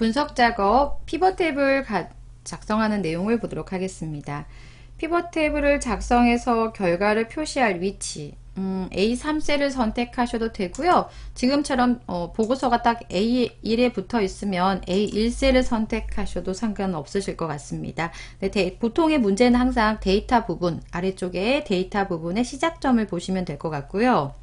분석 작업 피벗 테이블 작성하는 내용을 보도록 하겠습니다. 피벗 테이블을 작성해서 결과를 표시할 위치 음, A3셀을 선택하셔도 되고요. 지금처럼 어, 보고서가 딱 A1에 붙어 있으면 A1셀을 선택하셔도 상관없으실 것 같습니다. 데, 보통의 문제는 항상 데이터 부분, 아래쪽에 데이터 부분의 시작점을 보시면 될 것 같고요.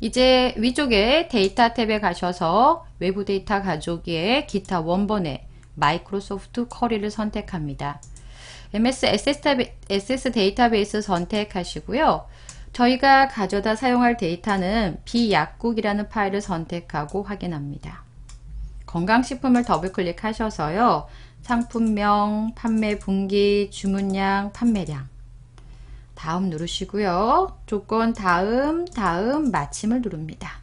이제 위쪽에 데이터 탭에 가셔서 외부 데이터 가져오기에 기타 원본에 마이크로소프트 커리를 선택합니다. MS SS 데이터베이스 선택하시고요. 저희가 가져다 사용할 데이터는 비약국이라는 파일을 선택하고 확인합니다. 건강식품을 더블 클릭하셔서요. 상품명, 판매 분기, 주문량, 판매량 다음 누르시고요. 조건 다음, 다음, 마침을 누릅니다.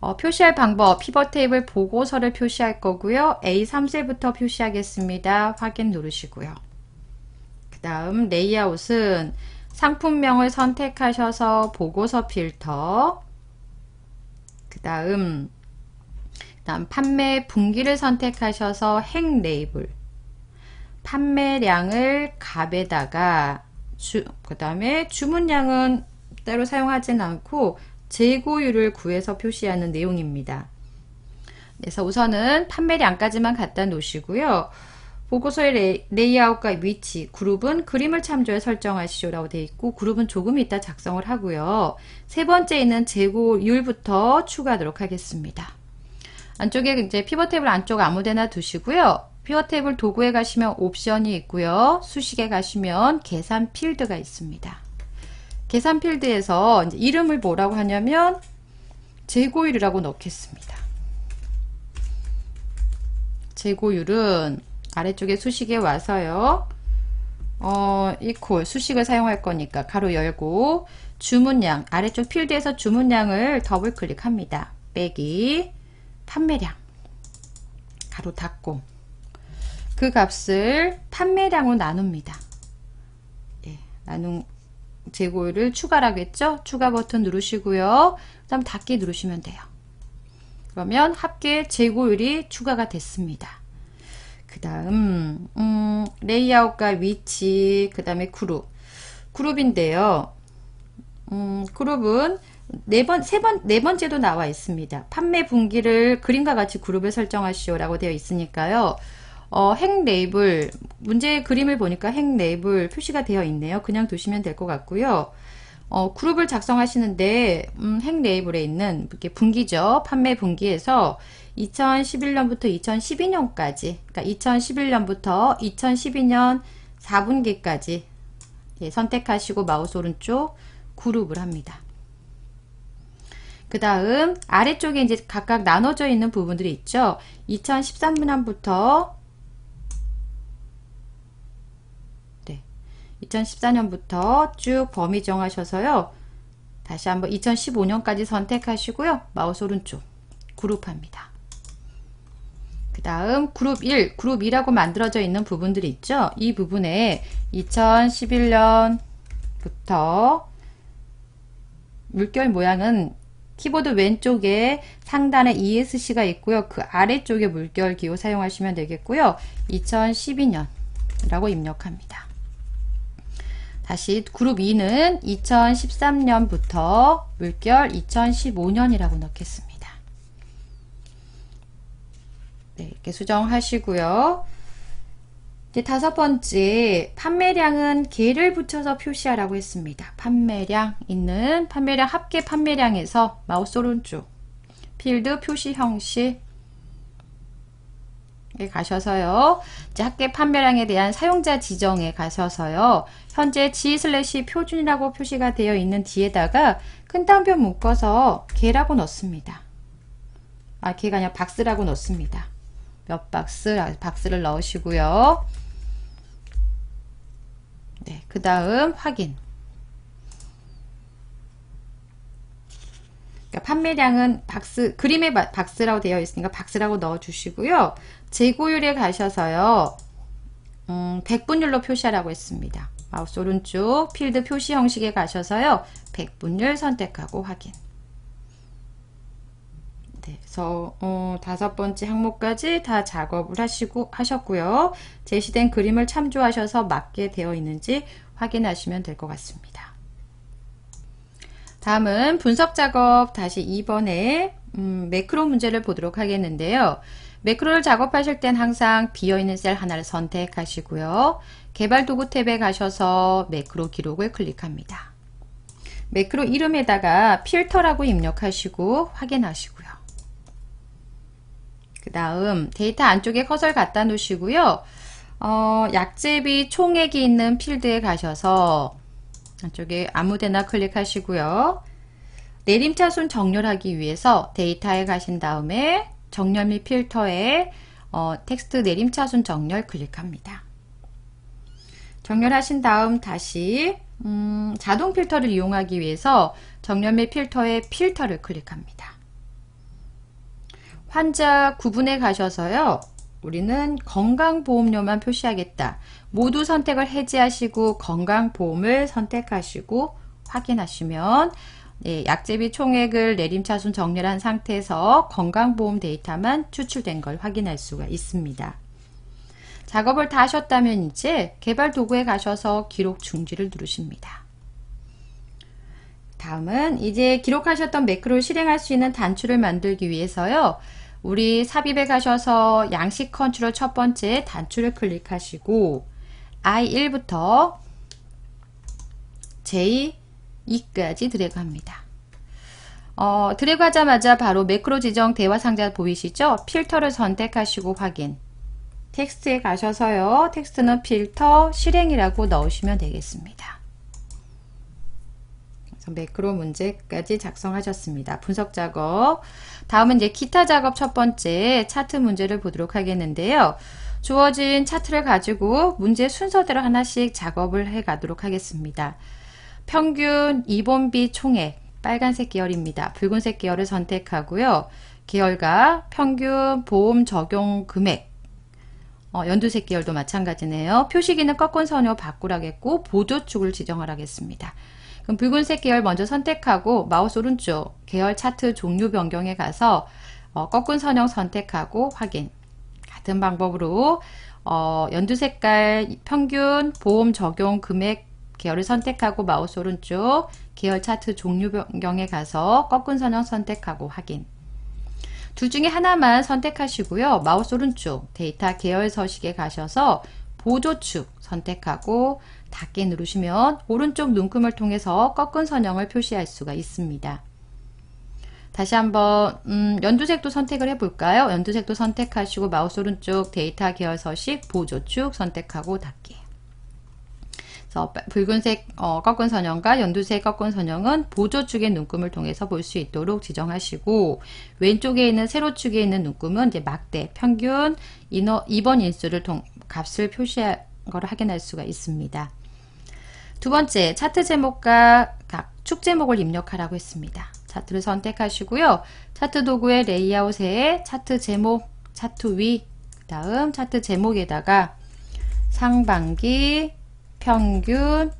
어, 표시할 방법, 피벗 테이블 보고서를 표시할 거고요. A3셀부터 표시하겠습니다. 확인 누르시고요. 그 다음 레이아웃은 상품명을 선택하셔서 보고서 필터 그 다음 다음 판매 분기를 선택하셔서 행 레이블 판매량을 값에다가 그 다음에 주문량은 따로 사용하진 않고 재고율을 구해서 표시하는 내용입니다. 그래서 우선은 판매량까지만 갖다 놓으시고요. 보고서의 레이, 아웃과 위치, 그룹은 그림을 참조해 설정하시오 라고 되어 있고 그룹은 조금 이따 작성을 하고요. 세 번째 있는 재고율부터 추가하도록 하겠습니다. 안쪽에 이제 피벗 탭을 안쪽 아무데나 두시고요. 피어테이블 도구에 가시면 옵션이 있고요. 수식에 가시면 계산 필드가 있습니다. 계산 필드에서 이름을 뭐라고 하냐면 재고율이라고 넣겠습니다. 재고율은 아래쪽에 수식에 와서요. 어, 이콜 수식을 사용할 거니까 가로 열고 주문량 아래쪽 필드에서 주문량을 더블 클릭합니다. 빼기 판매량 가로 닫고 그 값을 판매량으로 나눕니다. 예, 나눔 재고를 추가라겠죠? 추가 버튼 누르시고요. 그 다음 닫기 누르시면 돼요. 그러면 합계 재고율이 추가가 됐습니다. 그 다음 음, 레이아웃과 위치 그 다음에 그룹 그룹인데요. 음, 그룹은 네 번, 세 번, 네 번째도 나와 있습니다. 판매 분기를 그림과 같이 그룹을 설정하시오 라고 되어 있으니까요. 어, 핵 레이블 문제 그림을 보니까 행 레이블 표시가 되어 있네요. 그냥 두시면 될 것 같고요. 어, 그룹을 작성하시는데 음, 핵 레이블에 있는 이렇게 분기죠. 판매 분기에서 2011년부터 2012년까지 그러니까 2011년부터 2012년 4분기까지 예, 선택하시고 마우스 오른쪽 그룹을 합니다. 그 다음 아래쪽에 이제 각각 나눠져 있는 부분들이 있죠. 2013년부터 2014년부터 쭉 범위 정하셔서요. 다시 한번 2015년까지 선택하시고요. 마우스 오른쪽 그룹합니다. 그 다음 그룹 1, 그룹 2라고 만들어져 있는 부분들이 있죠. 이 부분에 2011년부터 물결 모양은 키보드 왼쪽에 상단에 ESC가 있고요. 그 아래쪽에 물결 기호 사용하시면 되겠고요. 2012년이라고 입력합니다. 다시 그룹 2는 2013년부터 물결 2015년이라고 넣겠습니다. 네, 이렇게 수정하시고요. 이제 다섯 번째, 판매량은 개를 붙여서 표시하라고 했습니다. 판매량 있는 판매량 합계 판매량에서 마우스 오른쪽 필드 표시 형식 가셔서요. 이제 학계 판매량에 대한 사용자 지정에 가셔서요. 현재 G 슬래시 표준이라고 표시가 되어 있는 뒤에다가 큰 따옴표 묶어서 개라고 넣습니다. 아, 개가 아니라 박스라고 넣습니다. 몇 박스, 아, 박스를 넣으시고요. 네, 그 다음 확인. 그러니까 판매량은 박스 그림에 박스라고 되어 있으니까 박스라고 넣어 주시고요. 재고율에 가셔서요. 음, 백분율로 표시하라고 했습니다. 마우스 오른쪽 필드 표시 형식에 가셔서요. 백분율 선택하고 확인. 네, 그래서 어, 다섯 번째 항목까지 다 작업을 하시고 하셨고요. 제시된 그림을 참조하셔서 맞게 되어 있는지 확인하시면 될 것 같습니다. 다음은 분석 작업 다시 2번에 음, 매크로 문제를 보도록 하겠는데요. 매크로를 작업하실 땐 항상 비어있는 셀 하나를 선택하시고요. 개발 도구 탭에 가셔서 매크로 기록을 클릭합니다. 매크로 이름에다가 필터라고 입력하시고 확인하시고요. 그 다음 데이터 안쪽에 커서를 갖다 놓으시고요. 어, 약제비 총액이 있는 필드에 가셔서 안쪽에 아무데나 클릭하시고요. 내림차순 정렬하기 위해서 데이터에 가신 다음에 정렬 및 필터에 어, 텍스트 내림차순 정렬 클릭합니다. 정렬하신 다음 다시 음, 자동 필터를 이용하기 위해서 정렬 및 필터에 필터를 클릭합니다. 환자 구분에 가셔서요. 우리는 건강보험료만 표시하겠다. 모두 선택을 해지하시고 건강보험을 선택하시고 확인하시면 네, 약제비 총액을 내림차순 정렬한 상태에서 건강보험 데이터만 추출된 걸 확인할 수가 있습니다. 작업을 다 하셨다면 이제 개발 도구에 가셔서 기록 중지를 누르십니다. 다음은 이제 기록하셨던 매크로를 실행할 수 있는 단추를 만들기 위해서요. 우리 삽입에 가셔서 양식 컨트롤 첫 번째 단추를 클릭하시고 I1부터 J2까지 드래그합니다. 어, 드래그하자마자 바로 매크로 지정 대화 상자 보이시죠? 필터를 선택하시고 확인. 텍스트에 가셔서요. 텍스트는 필터 실행이라고 넣으시면 되겠습니다. 매크로 문제까지 작성하셨습니다. 분석 작업. 다음은 이제 기타 작업 첫 번째 차트 문제를 보도록 하겠는데요. 주어진 차트를 가지고 문제 순서대로 하나씩 작업을 해 가도록 하겠습니다. 평균 입원비 총액 빨간색 계열입니다. 붉은색 계열을 선택하고요. 계열과 평균 보험 적용 금액 어, 연두색 계열도 마찬가지네요. 표시기는 꺾은 선으로 바꾸라겠고 보조축을 지정하라겠습니다. 그럼 붉은색 계열 먼저 선택하고 마우스 오른쪽 계열 차트 종류 변경에 가서 어, 꺾은 선형 선택하고 확인 같은 방법으로 어, 연두 색깔 평균 보험 적용 금액 계열을 선택하고 마우스 오른쪽 계열 차트 종류 변경에 가서 꺾은 선형 선택하고 확인 둘 중에 하나만 선택하시고요 마우스 오른쪽 데이터 계열 서식에 가셔서 보조축 선택하고 닫기 누르시면 오른쪽 눈금을 통해서 꺾은 선형을 표시할 수가 있습니다. 다시 한번 음, 연두색도 선택을 해볼까요? 연두색도 선택하시고 마우스 오른쪽 데이터 계열 서식 보조축 선택하고 닫기 그래서 붉은색 어, 꺾은 선형과 연두색 꺾은 선형은 보조축의 눈금을 통해서 볼 수 있도록 지정하시고 왼쪽에 있는 세로축에 있는 눈금은 이제 막대, 평균, 인어, 입원 인수를 통, 값을 표시한 걸 확인할 수가 있습니다. 두 번째, 차트 제목과 각 축 제목을 입력하라고 했습니다. 차트를 선택하시고요. 차트 도구의 레이아웃에 차트 제목, 차트 위, 그 다음 차트 제목에다가 상반기, 평균,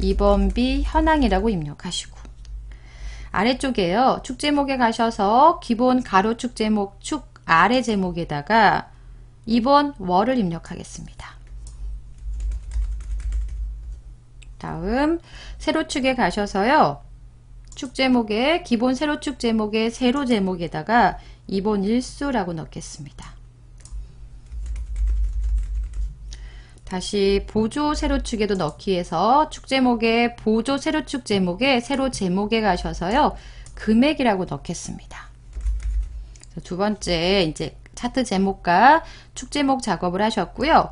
2번비, 현황이라고 입력하시고 아래쪽에요. 축 제목에 가셔서 기본 가로 축 제목, 축 아래 제목에다가 2번 월을 입력하겠습니다. 다음 세로 축에 가셔서요. 축 제목에 기본 세로 축제목에 세로 제목에다가 2번 일수라고 넣겠습니다. 다시 보조 세로축에도 넣기해서축 제목에 보조 세로축 제목에 세로 제목에 가셔서요 금액이라고 넣겠습니다. 두 번째 이제 차트 제목과 축 제목 작업을 하셨고요.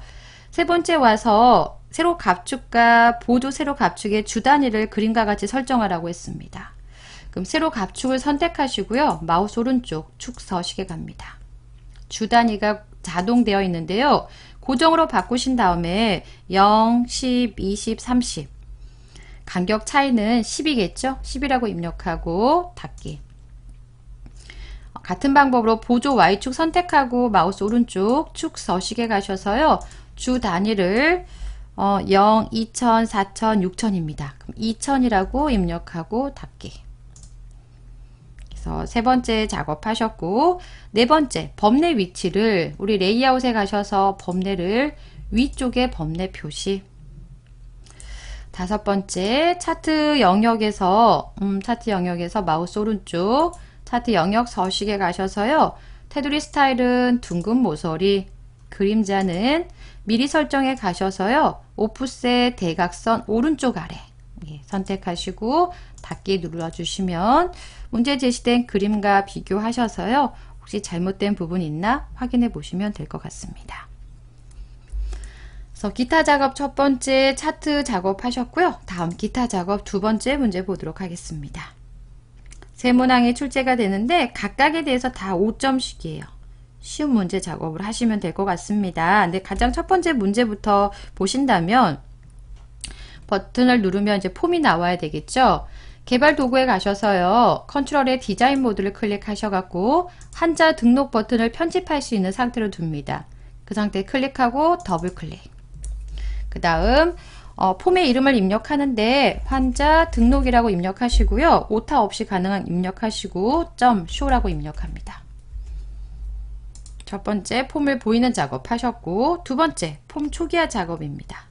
세 번째 와서 세로 갑축과 보조 세로 갑축의 주 단위를 그림과 같이 설정하라고 했습니다. 그럼 세로 갑축을 선택하시고요. 마우스 오른쪽 축 서식에 갑니다. 주 단위가 자동되어 있는데요. 고정으로 바꾸신 다음에 0, 10, 20, 30 간격 차이는 10이겠죠? 10이라고 입력하고 닫기 같은 방법으로 보조 Y축 선택하고 마우스 오른쪽 축 서식에 가셔서요. 주 단위를 어, 0, 2000, 4000, 6000입니다. 2000이라고 입력하고 닫기. 그래서 세 번째 작업하셨고 네 번째 범례 위치를 우리 레이아웃에 가셔서 범례를 위쪽에 범례 표시 다섯 번째 차트 영역에서 음, 차트 영역에서 마우스 오른쪽 차트 영역 서식에 가셔서요 테두리 스타일은 둥근 모서리 그림자는 미리 설정에 가셔서요. 오프셋 대각선 오른쪽 아래 예, 선택하시고 닫기 눌러주시면 문제 제시된 그림과 비교하셔서요. 혹시 잘못된 부분 있나 확인해 보시면 될 것 같습니다. 그래서 기타 작업 첫 번째 차트 작업하셨고요. 다음 기타 작업 두 번째 문제 보도록 하겠습니다. 세문항이 출제가 되는데 각각에 대해서 다 5점씩이에요. 쉬운 문제 작업을 하시면 될 것 같습니다. 근데 가장 첫 번째 문제부터 보신다면 버튼을 누르면 이제 폼이 나와야 되겠죠. 개발 도구에 가셔서요. 컨트롤의 디자인 모드를 클릭하셔갖고 한자 등록 버튼을 편집할 수 있는 상태로 둡니다. 그 상태 클릭하고 더블 클릭. 그 다음 어, 폼의 이름을 입력하는데 환자 등록이라고 입력하시고요. 오타 없이 가능한 입력하시고 점쇼라고 입력합니다. 첫 번째 폼을 보이는 작업 하셨고 두 번째 폼 초기화 작업입니다.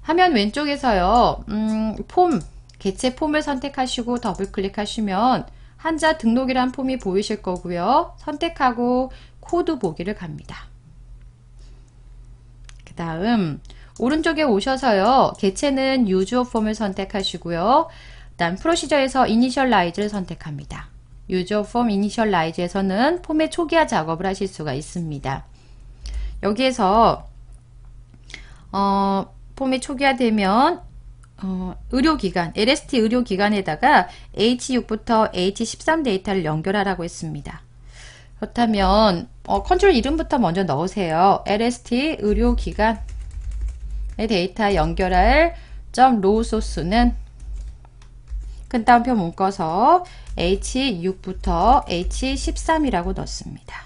화면 왼쪽에서요. 음, 폼 개체 폼을 선택하시고 더블 클릭하시면 한자 등록이란 폼이 보이실 거고요. 선택하고 코드 보기를 갑니다. 그 다음 오른쪽에 오셔서요. 개체는 유즈어 폼을 선택하시고요. 다음 프로시저에서 이니셜라이즈를 선택합니다. 유저 폼 이니셜라이즈에서는 폼의 초기화 작업을 하실 수가 있습니다. 여기에서 어, 폼이 초기화되면 어, 의료기관, LST 의료기관에다가 H6부터 H13 데이터를 연결하라고 했습니다. 그렇다면 어, 컨트롤 이름부터 먼저 넣으세요. LST 의료기관의 데이터 연결할 .로 소스는 큰 따옴표 묶어서 H6부터 H13이라고 넣습니다.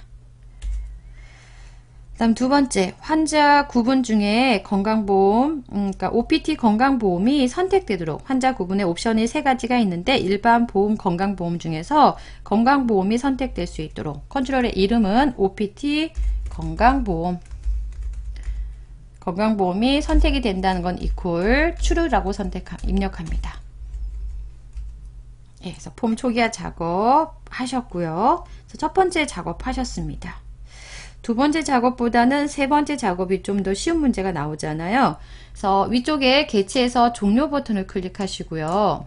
다음 두 번째, 환자 구분 중에 건강보험, 음, 그러니까 OPT 건강보험이 선택되도록 환자 구분의 옵션이 세 가지가 있는데 일반 보험 건강보험 중에서 건강보험이 선택될 수 있도록 컨트롤의 이름은 OPT 건강보험 건강보험이 선택이 된다는 건 equal true라고 선택 입력합니다. 예, 그래서 폼 초기화 작업 하셨고요. 그래서 첫 번째 작업 하셨습니다. 두 번째 작업보다는 세 번째 작업이 좀 더 쉬운 문제가 나오잖아요. 그래서 위쪽에 개체에서 종료 버튼을 클릭하시고요.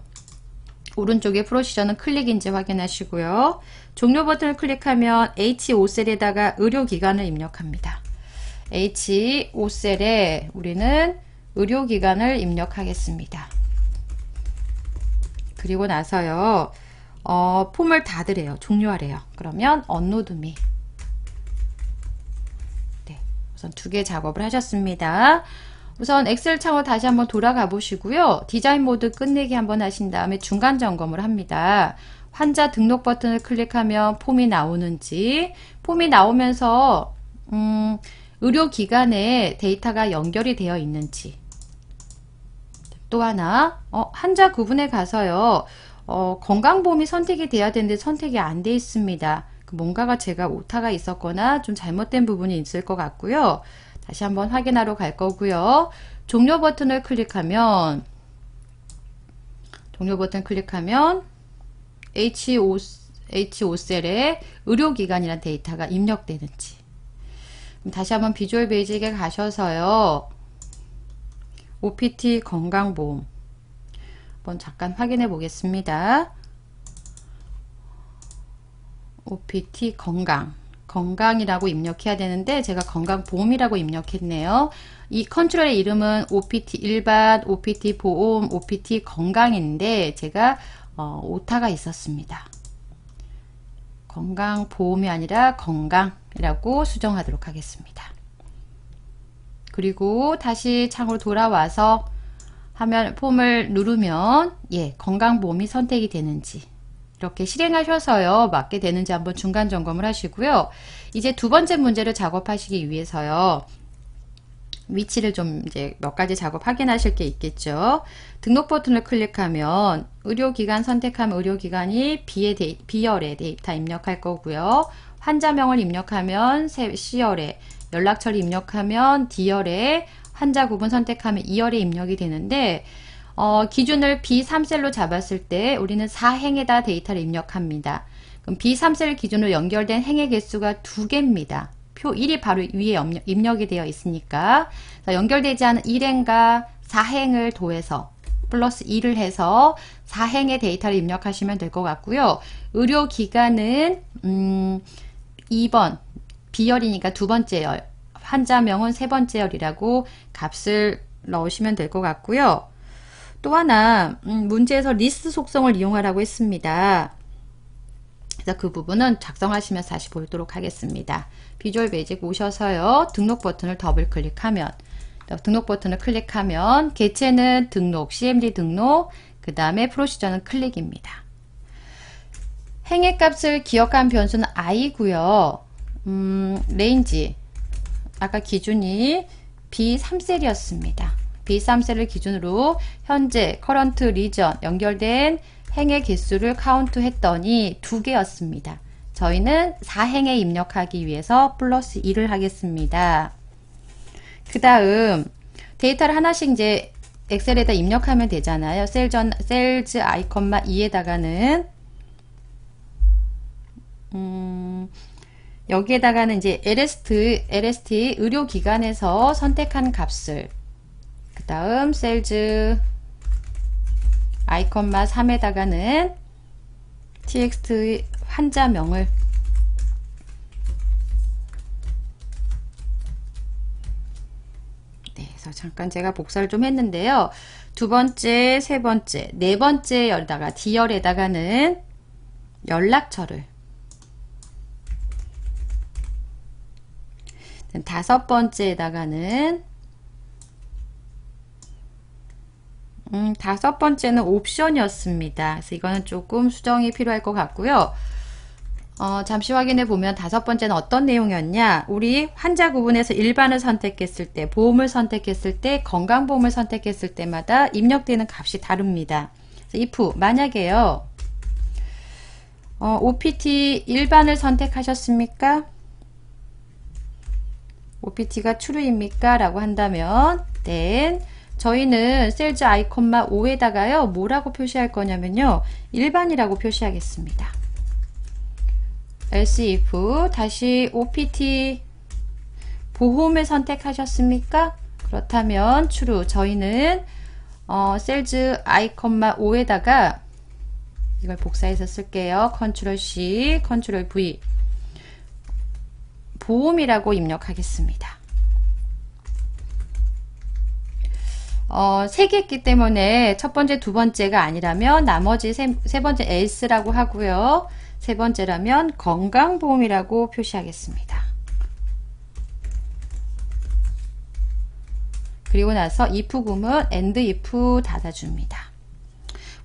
오른쪽에 프로시저는 클릭인지 확인하시고요. 종료 버튼을 클릭하면 H5셀에다가 의료기관을 입력합니다. H5셀에 우리는 의료기관을 입력하겠습니다. 그리고 나서요. 어, 폼을 닫으래요. 종료하래요. 그러면 언로드미 네, 우선 두 개 작업을 하셨습니다. 우선 엑셀 창으 다시 한번 돌아가 보시고요. 디자인 모드 끝내기 한번 하신 다음에 중간 점검을 합니다. 환자 등록 버튼을 클릭하면 폼이 나오는지 폼이 나오면서 음, 의료기관에 데이터가 연결이 되어 있는지 또 하나 어, 한자 구분에 가서요. 어, 건강보험이 선택이 돼야 되는데 선택이 안 돼 있습니다. 그 뭔가가 제가 오타가 있었거나 좀 잘못된 부분이 있을 것 같고요. 다시 한번 확인하러 갈 거고요. 종료 버튼을 클릭하면 종료 버튼 클릭하면 h o H5셀에 의료기관이란 데이터가 입력되는지 다시 한번 비주얼 베이직에 가셔서요. OPT 건강보험 한번 잠깐 확인해 보겠습니다. OPT 건강 건강이라고 입력해야 되는데 제가 건강보험이라고 입력했네요. 이 컨트롤의 이름은 OPT 일반, OPT 보험, OPT 건강인데 제가 어, 오타가 있었습니다. 건강보험이 아니라 건강이라고 수정하도록 하겠습니다. 그리고 다시 창으로 돌아와서 화면 폼을 누르면 예 건강보험이 선택이 되는지 이렇게 실행하셔서요 맞게 되는지 한번 중간 점검을 하시고요 이제 두 번째 문제를 작업하시기 위해서요 위치를 좀 이제 몇 가지 작업 확인하실 게 있겠죠 등록 버튼을 클릭하면 의료기관 선택하면 의료기관이 B에 데이, B열에 데이터 입력할 거고요 환자명을 입력하면 C열에 연락처를 입력하면 D열에 환자 구분 선택하면 2열에 입력이 되는데 어, 기준을 B3셀로 잡았을 때 우리는 4행에다 데이터를 입력합니다. 그럼 B3셀 기준으로 연결된 행의 개수가 두개입니다 표 1이 바로 위에 입력이 되어 있으니까 연결되지 않은 1행과 4행을 도해서 플러스 2를 해서 4행의 데이터를 입력하시면 될 것 같고요. 의료기관은 음, 2번 비열이니까두 번째 열, 환자명은 세 번째 열이라고 값을 넣으시면 될 것 같고요. 또 하나 음, 문제에서 리스트 속성을 이용하라고 했습니다. 그래서 그 부분은 작성하시면서 다시 보도록 하겠습니다. 비주얼 베이직 오셔서요. 등록 버튼을 더블 클릭하면 등록 버튼을 클릭하면 개체는 등록, CMD 등록, 그 다음에 프로시저는 클릭입니다. 행의 값을 기억한 변수는 i고요. 음, 레인지 아까 기준이 B3셀이었습니다. B3셀을 기준으로 현재 커런트 리전 연결된 행의 개수를 카운트 했더니 두 개였습니다. 저희는 4행에 입력하기 위해서 플러스 2를 하겠습니다. 그 다음 데이터를 하나씩 이제 엑셀에다 입력하면 되잖아요. 셀전, 셀즈 아이콘마 2에다가는 음, 여기에다가는 이제 LST, LST 의료기관에서 선택한 값을 그 다음 셀즈 아이컨마 3에다가는 txt 환자명을 네, 그래서 잠깐 제가 복사를 좀 했는데요. 두 번째, 세 번째, 네 번째 열다가 D열에다가는 연락처를 다섯 번째에다가는 음, 다섯 번째는 옵션이었습니다. 그래서 이거는 조금 수정이 필요할 것 같고요. 어, 잠시 확인해 보면 다섯 번째는 어떤 내용이었냐? 우리 환자 구분에서 일반을 선택했을 때, 보험을 선택했을 때, 건강보험을 선택했을 때마다 입력되는 값이 다릅니다. if 만약에요. 어, OPT 일반을 선택하셨습니까? OPT가 true입니까? 라고 한다면 then 저희는 셀즈 아이콘마 5에다가요. 뭐라고 표시할 거냐면요. 일반이라고 표시하겠습니다. else if 다시 OPT 보험을 선택하셨습니까? 그렇다면 true 저희는 어, 셀즈 아이콘마 5에다가 이걸 복사해서 쓸게요. 컨트롤 C, 컨트롤 V 보험이라고 입력하겠습니다. 어, 세 개있기 때문에 첫 번째, 두 번째가 아니라면 나머지 세, 세 번째 에이스라고 하고요. 세 번째라면 건강보험이라고 표시하겠습니다. 그리고 나서 if구문 and if 닫아줍니다.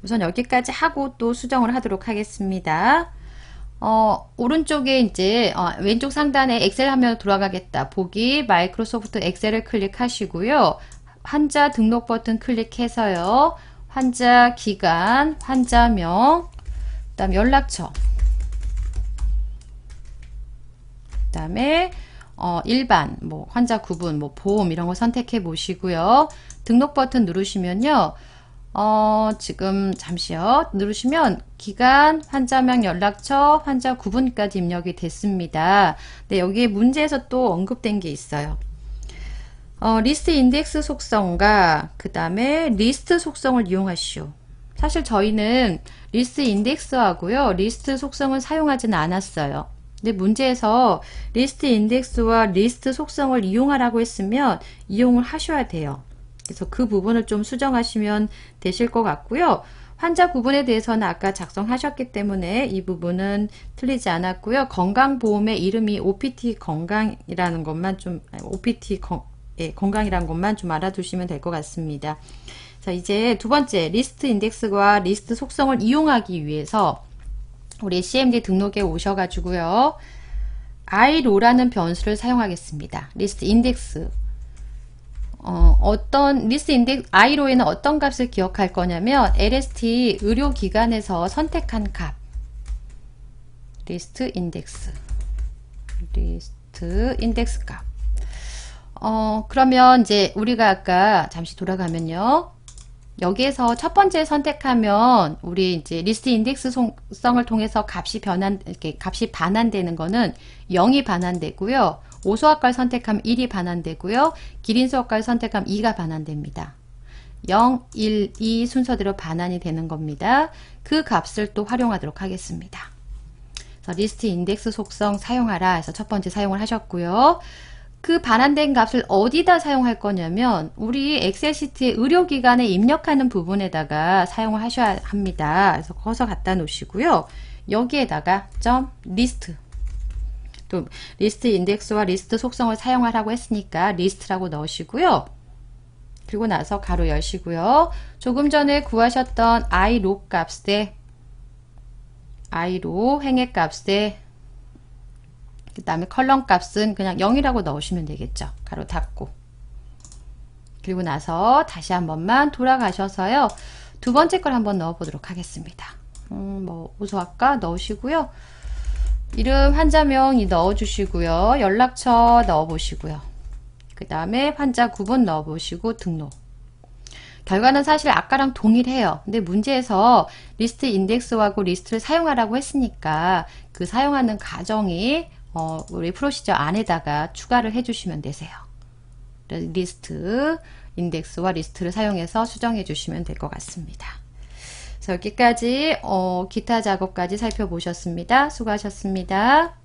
우선 여기까지 하고 또 수정을 하도록 하겠습니다. 어, 오른쪽에 이제 어, 왼쪽 상단에 엑셀 화면 돌아가겠다. 보기 마이크로소프트 엑셀을 클릭하시고요. 환자 등록 버튼 클릭해서요. 환자 기간, 환자명, 그다음 연락처. 그다음에 어, 일반, 뭐 환자 구분, 뭐 보험 이런 거 선택해 보시고요. 등록 버튼 누르시면요. 어, 지금 잠시요. 누르시면 기간, 환자명 연락처, 환자 구분까지 입력이 됐습니다. 네, 여기에 문제에서 또 언급된 게 있어요. 어, 리스트 인덱스 속성과 그 다음에 리스트 속성을 이용하시오. 사실 저희는 리스트 인덱스하고요. 리스트 속성을 사용하진 않았어요. 근데 문제에서 리스트 인덱스와 리스트 속성을 이용하라고 했으면 이용을 하셔야 돼요. 그래서 그 부분을 좀 수정하시면 되실 것 같고요. 환자 구분에 대해서는 아까 작성하셨기 때문에 이 부분은 틀리지 않았고요. 건강보험의 이름이 OPT 건강이라는 것만 좀 OPT 건, 예, 건강이라는 것만 좀 알아두시면 될 것 같습니다. 자 이제 두 번째 리스트 인덱스와 리스트 속성을 이용하기 위해서 우리 CMD 등록에 오셔가지고요. IRO라는 변수를 사용하겠습니다. 리스트 인덱스 어, 어떤 리스 인덱 I로에는 어떤 값을 기억할 거냐면 LST 의료기관에서 선택한 값 리스트 인덱스 리스트 인덱스 값 어, 그러면 이제 우리가 아까 잠시 돌아가면요 여기에서 첫 번째 선택하면 우리 이제 리스트 인덱스 성을 통해서 값이 변한 이렇게 값이 반환되는 거는 0이 반환되고요 오수학과를 선택하면 1이 반환되고요. 기린수학과를 선택하면 2가 반환됩니다. 0, 1, 2 순서대로 반환이 되는 겁니다. 그 값을 또 활용하도록 하겠습니다. 리스트 인덱스 속성 사용하라 해서 첫 번째 사용을 하셨고요. 그 반환된 값을 어디다 사용할 거냐면 우리 엑셀 시트의 의료기관에 입력하는 부분에다가 사용을 하셔야 합니다. 그래서 거기서 갖다 놓으시고요. 여기에다가 점 리스트 또 리스트 인덱스와 리스트 속성을 사용하라고 했으니까 리스트라고 넣으시고요. 그리고 나서 가로 열시고요. 조금 전에 구하셨던 i로 값에 i로 행의 값에 그 다음에 컬럼 값은 그냥 0이라고 넣으시면 되겠죠. 가로 닫고 그리고 나서 다시 한 번만 돌아가셔서요. 두 번째 걸 한번 넣어보도록 하겠습니다. 음, 뭐 우수학과 넣으시고요. 이름 환자명 넣어주시고요. 연락처 넣어보시고요. 그 다음에 환자 구분 넣어보시고 등록. 결과는 사실 아까랑 동일해요. 근데 문제에서 리스트 인덱스하고 리스트를 사용하라고 했으니까 그 사용하는 과정이 어, 우리 프로시저 안에다가 추가를 해주시면 되세요. 리스트 인덱스와 리스트를 사용해서 수정해 주시면 될 것 같습니다. 여기까지 어, 기타 작업까지 살펴보셨습니다. 수고하셨습니다.